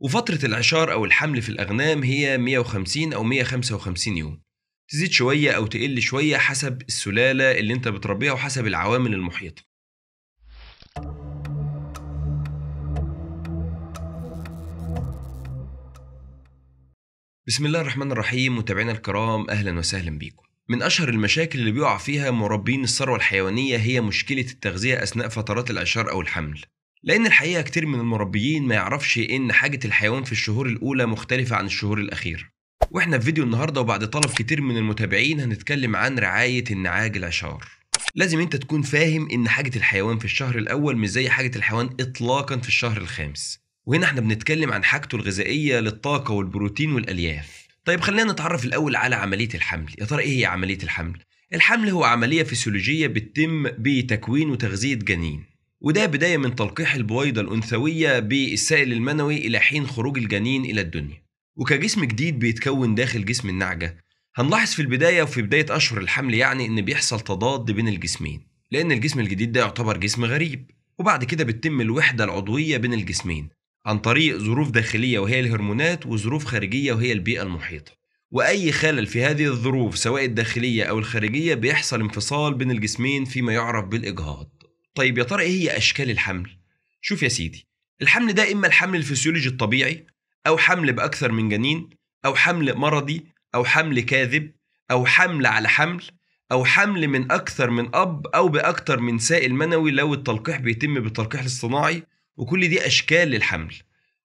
وفترة العشار أو الحمل في الأغنام هي 150 أو 155 يوم تزيد شوية أو تقل شوية حسب السلالة اللي أنت بتربيها وحسب العوامل المحيطة بسم الله الرحمن الرحيم متابعينا الكرام أهلا وسهلا بيكم من أشهر المشاكل اللي بيقع فيها مربين الثروة الحيوانية هي مشكلة التغذية أثناء فترات العشار أو الحمل لأن الحقيقة كتير من المربيين ما يعرفش إن حاجة الحيوان في الشهور الأولى مختلفة عن الشهور الأخيرة وإحنا في فيديو النهاردة وبعد طلب كتير من المتابعين هنتكلم عن رعاية النعاج العشار لازم انت تكون فاهم ان حاجة الحيوان في الشهر الاول مش زي حاجة الحيوان اطلاقا في الشهر الخامس وهنا احنا بنتكلم عن حاجته الغذائية للطاقة والبروتين والالياف طيب خلينا نتعرف الاول على عملية الحمل يا ترى ايه هي عملية الحمل الحمل هو عملية فسيولوجية بتتم بتكوين وتغذية جنين وده بداية من تلقيح البويضة الأنثوية بالسائل المنوي إلى حين خروج الجنين إلى الدنيا وكجسم جديد بيتكون داخل جسم النعجة هنلاحظ في البداية وفي بداية أشهر الحمل يعني إن بيحصل تضاد بين الجسمين لأن الجسم الجديد ده يعتبر جسم غريب وبعد كده بتتم الوحدة العضوية بين الجسمين عن طريق ظروف داخلية وهي الهرمونات وظروف خارجية وهي البيئة المحيطة وأي خلل في هذه الظروف سواء الداخلية أو الخارجية بيحصل انفصال بين الجسمين فيما يعرف بالإجهاض طيب يا ترى ايه هي اشكال الحمل شوف يا سيدي الحمل ده اما الحمل الفسيولوجي الطبيعي او حمل باكثر من جنين او حمل مرضي او حمل كاذب او حمل على حمل او حمل من اكثر من اب او باكثر من سائل منوي لو التلقيح بيتم بالتلقيح الاصطناعي وكل دي اشكال للحمل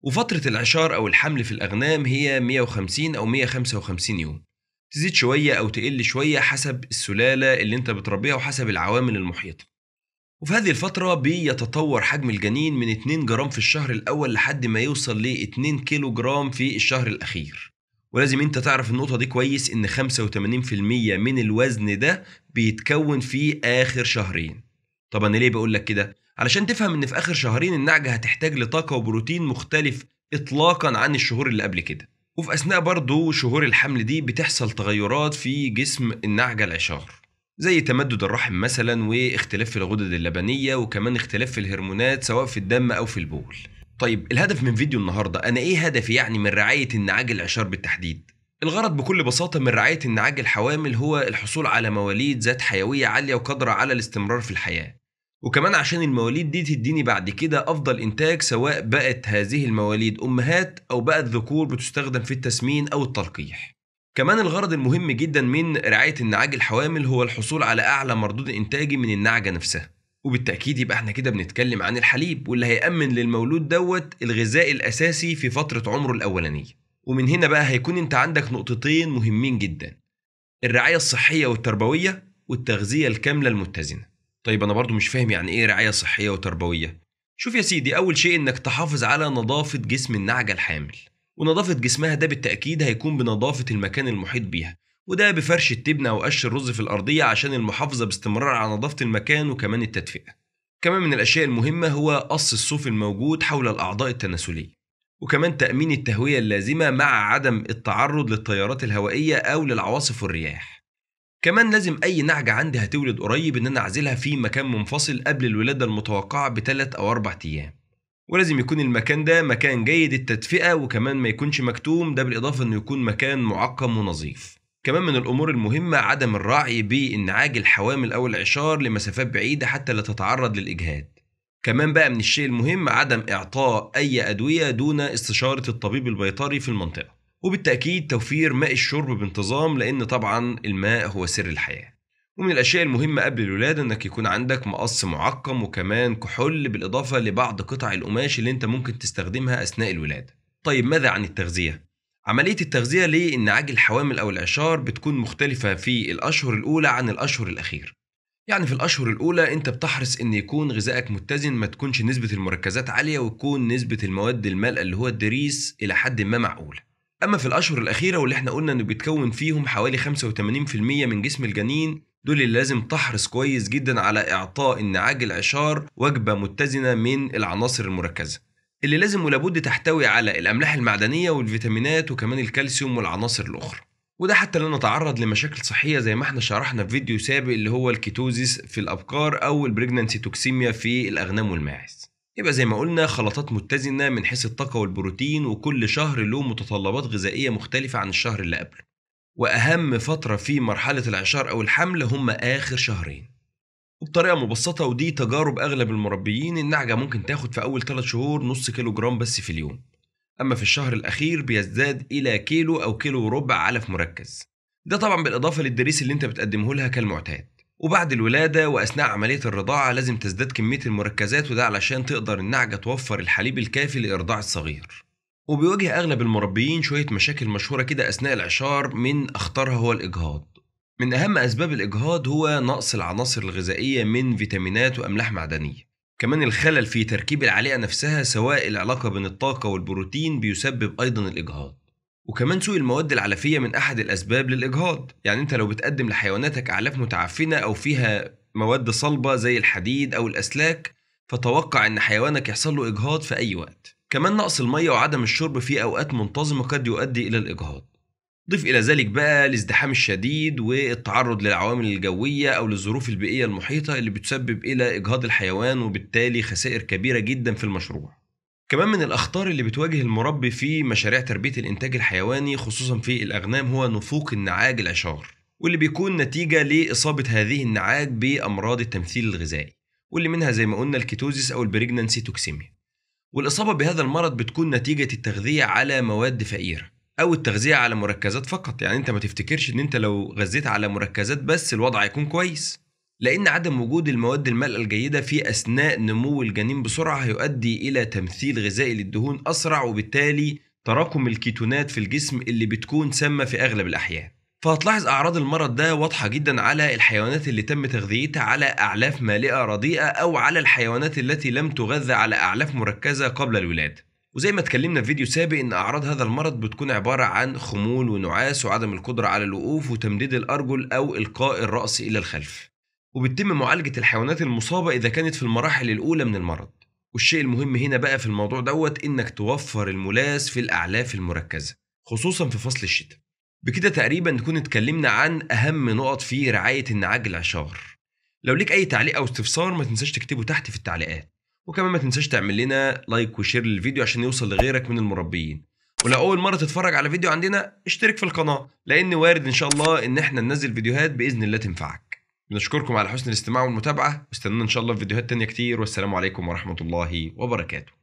وفترة العشار أو الحمل في الأغنام هي 150 أو 155 يوم تزيد شوية أو تقل شوية حسب السلالة اللي أنت بتربيها وحسب العوامل المحيطة وفي هذه الفترة بيتطور حجم الجنين من 2 جرام في الشهر الأول لحد ما يوصل ل 2 كيلو جرام في الشهر الأخير ولازم انت تعرف النقطة دي كويس ان 85% من الوزن ده بيتكون في آخر شهرين طب أنا ليه بقول لك كده؟ علشان تفهم ان في آخر شهرين النعجة هتحتاج لطاقة وبروتين مختلف إطلاقا عن الشهور اللي قبل كده وفي أثناء برضه شهور الحمل دي بتحصل تغيرات في جسم النعجة العشار زي تمدد الرحم مثلا واختلاف في الغدد اللبنية وكمان اختلاف في الهرمونات سواء في الدم أو في البول طيب الهدف من فيديو النهاردة أنا إيه هدفي يعني من رعاية النعاج العشار بالتحديد؟ الغرض بكل بساطة من رعاية النعاج الحوامل هو الحصول على مواليد ذات حيوية عالية وقادرة على الاستمرار في الحياة وكمان عشان المواليد دي تديني بعد كده أفضل إنتاج سواء بقت هذه المواليد أمهات أو بقت ذكور بتستخدم في التسمين أو التلقيح كمان الغرض المهم جدا من رعاية النعاج الحوامل هو الحصول على أعلى مردود إنتاجي من النعجة نفسها وبالتأكيد يبقى احنا كده بنتكلم عن الحليب واللي هيأمن للمولود دوت الغذاء الأساسي في فترة عمره الأولانية ومن هنا بقى هيكون انت عندك نقطتين مهمين جدا الرعاية الصحية والتربوية والتغذية الكاملة المتزنة طيب أنا برضو مش فاهم يعني إيه رعاية صحية وتربوية شوف يا سيدي أول شيء إنك تحافظ على نظافة جسم النعجة الحامل ونظافة جسمها ده بالتأكيد هيكون بنظافة المكان المحيط بيها وده بفرش التبنة أو قش الرز في الأرضية عشان المحافظة باستمرار على نظافة المكان وكمان التدفئة كمان من الأشياء المهمة هو قص الصوف الموجود حول الأعضاء التناسلية وكمان تأمين التهوية اللازمة مع عدم التعرض للتيارات الهوائية أو للعواصف والرياح كمان لازم أي نعجة عندي هتولد قريب إن أنا أعزلها في مكان منفصل قبل الولادة المتوقعة بثلاث أو أربع أيام ولازم يكون المكان ده مكان جيد التدفئة وكمان ما يكونش مكتوم ده بالإضافة إنه يكون مكان معقم ونظيف كمان من الأمور المهمة عدم الراعي بإنعاج الحوامل أو العشار لمسافات بعيدة حتى لا تتعرض للإجهاد كمان بقى من الشيء المهم عدم إعطاء أي أدوية دون استشارة الطبيب البيطري في المنطقة وبالتأكيد توفير ماء الشرب بانتظام لأن طبعا الماء هو سر الحياة ومن الأشياء المهمة قبل الولادة إنك يكون عندك مقص معقم وكمان كحول بالإضافة لبعض قطع القماش اللي أنت ممكن تستخدمها أثناء الولادة. طيب ماذا عن التغذية؟ عملية التغذية ليه إن عاج الحوامل أو الإعشار بتكون مختلفة في الأشهر الأولى عن الأشهر الأخيرة. يعني في الأشهر الأولى أنت بتحرص إن يكون غذائك متزن ما تكونش نسبة المركزات عالية وتكون نسبة المواد المالئة اللي هو الدريس إلى حد ما معقولة. أما في الأشهر الأخيرة واللي إحنا قلنا إنه بيتكون فيهم حوالي 85% من جسم الجنين دول اللي لازم تحرص كويس جدا على إعطاء النعاج العشار وجبة متزنة من العناصر المركزة اللي لازم ولابد تحتوي على الأملاح المعدنية والفيتامينات وكمان الكالسيوم والعناصر الأخرى وده حتى لو نتعرض لمشاكل صحيه زي ما احنا شرحنا في فيديو سابق اللي هو الكيتوزيس في الابقار او البريجنانسي توكسيميا في الاغنام والماعز يبقى زي ما قلنا خلطات متزنه من حيث الطاقه والبروتين وكل شهر له متطلبات غذائيه مختلفه عن الشهر اللي قبله وأهم فترة في مرحلة العشار أو الحمل هم آخر شهرين وبطريقة مبسطة ودي تجارب أغلب المربيين النعجة ممكن تاخد في أول 3 شهور نص كيلو جرام بس في اليوم أما في الشهر الأخير بيزداد إلى كيلو أو كيلو وربع علف مركز ده طبعا بالإضافة للدريس اللي أنت بتقدمه لها كالمعتاد وبعد الولادة وأثناء عملية الرضاعة لازم تزداد كمية المركزات وده علشان تقدر النعجة توفر الحليب الكافي لإرضاع الصغير وبيواجه أغلب المربيين شوية مشاكل مشهورة كده أثناء العشار من أخطرها هو الإجهاض من أهم أسباب الإجهاض هو نقص العناصر الغذائية من فيتامينات وأملاح معدنية كمان الخلل في تركيب العليقة نفسها سواء العلاقة بين الطاقة والبروتين بيسبب أيضا الإجهاض وكمان سوء المواد العلفية من أحد الأسباب للإجهاض يعني أنت لو بتقدم لحيواناتك أعلاف متعفنة أو فيها مواد صلبة زي الحديد أو الأسلاك فتوقع أن حيوانك يحصل له إجهاض في أي وقت كمان نقص المية وعدم الشرب في أوقات منتظمة قد يؤدي إلى الإجهاض ضيف إلى ذلك بقى الازدحام الشديد والتعرض للعوامل الجوية أو للظروف البيئية المحيطة اللي بتسبب إلى إجهاض الحيوان وبالتالي خسائر كبيرة جدا في المشروع كمان من الأخطار اللي بتواجه المربي في مشاريع تربية الإنتاج الحيواني خصوصا في الأغنام هو نفوق النعاج العشار واللي بيكون نتيجة لإصابة هذه النعاج بأمراض التمثيل الغذائي واللي منها زي ما قلنا الكيتوزيس أو البريجنانسي توكسيميا والإصابة بهذا المرض بتكون نتيجة التغذية على مواد فقيرة أو التغذية على مركزات فقط يعني أنت ما تفتكرش إن أنت لو غذيت على مركزات بس الوضع هيكون كويس لأن عدم وجود المواد المالئة الجيدة في أثناء نمو الجنين بسرعة هيؤدي إلى تمثيل غذائي للدهون أسرع وبالتالي تراكم الكيتونات في الجسم اللي بتكون سامة في أغلب الأحيان فهتلاحظ أعراض المرض ده واضحة جدا على الحيوانات اللي تم تغذيتها على أعلاف مالئة رديئة أو على الحيوانات التي لم تغذى على أعلاف مركزة قبل الولادة وزي ما اتكلمنا في فيديو سابق ان اعراض هذا المرض بتكون عباره عن خمول ونعاس وعدم القدره على الوقوف وتمديد الارجل او القاء الراس الى الخلف وبتتم معالجه الحيوانات المصابه اذا كانت في المراحل الاولى من المرض والشيء المهم هنا بقى في الموضوع دوت انك توفر الملاس في الاعلاف المركزه خصوصا في فصل الشتاء بكده تقريبا نكون اتكلمنا عن أهم نقط في رعاية النعاج العشار لو ليك أي تعليق أو استفسار ما تنساش تكتبه تحت في التعليقات وكمان ما تنساش تعمل لنا لايك وشير للفيديو عشان يوصل لغيرك من المربيين ولو أول مرة تتفرج على فيديو عندنا اشترك في القناة لأن وارد إن شاء الله إن احنا ننزل فيديوهات بإذن الله تنفعك بنشكركم على حسن الاستماع والمتابعة واستنونا إن شاء الله في فيديوهات تانية كتير والسلام عليكم ورحمة الله وبركاته